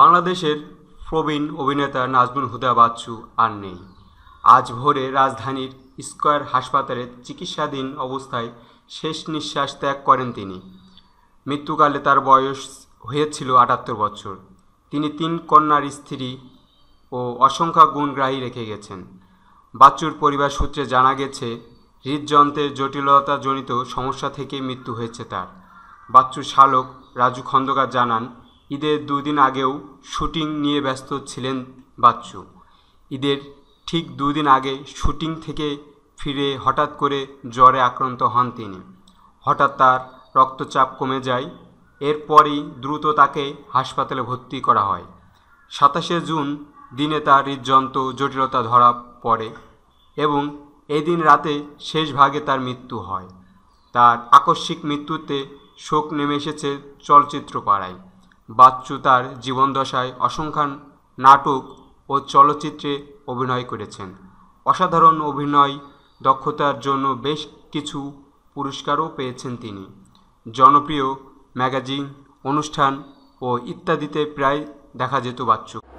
বাংলাদেশের প্রবীণ অভিনেতা নাজমুল হুদা বাচ্চু আর নেই আজ ভোরে রাজধানীর স্কয়ার হাসপাতালে চিকিৎসাধীন অবস্থায় শেষ নিঃশ্বাস ত্যাগ করেন তিনি মৃত্যুকালে তার বয়স হয়েছিল আটাত্তর বছর তিনি তিন কন্যার স্ত্রী ও অসংখ্য গুণগ্রাহী রেখে গেছেন বাচ্চুর পরিবার সূত্রে জানা গেছে হৃদযন্ত্রের জটিলতাজনিত সমস্যা থেকে মৃত্যু হয়েছে তার বাচ্চু শালক রাজু খন্দকার জানান ঈদের দুদিন আগেও শুটিং নিয়ে ব্যস্ত ছিলেন বাচ্চু ঈদের ঠিক দুদিন আগে শুটিং থেকে ফিরে হঠাৎ করে জ্বরে আক্রান্ত হন তিনি হঠাৎ তার রক্তচাপ কমে যায় এরপরই দ্রুত তাকে হাসপাতালে ভর্তি করা হয় সাতাশে জুন দিনে তার হৃদযন্ত্র জটিলতা ধরা পড়ে এবং এদিন রাতে শেষ ভাগে তার মৃত্যু হয় তার আকস্মিক মৃত্যুতে শোক নেমে এসেছে চলচ্চিত্র পাড়ায় বাচ্চু তার জীবনদশায় অসংখ্যান নাটক ও চলচ্চিত্রে অভিনয় করেছেন অসাধারণ অভিনয় দক্ষতার জন্য বেশ কিছু পুরস্কারও পেয়েছেন তিনি জনপ্রিয় ম্যাগাজিন অনুষ্ঠান ও ইত্যাদিতে প্রায় দেখা যেত বাচ্চু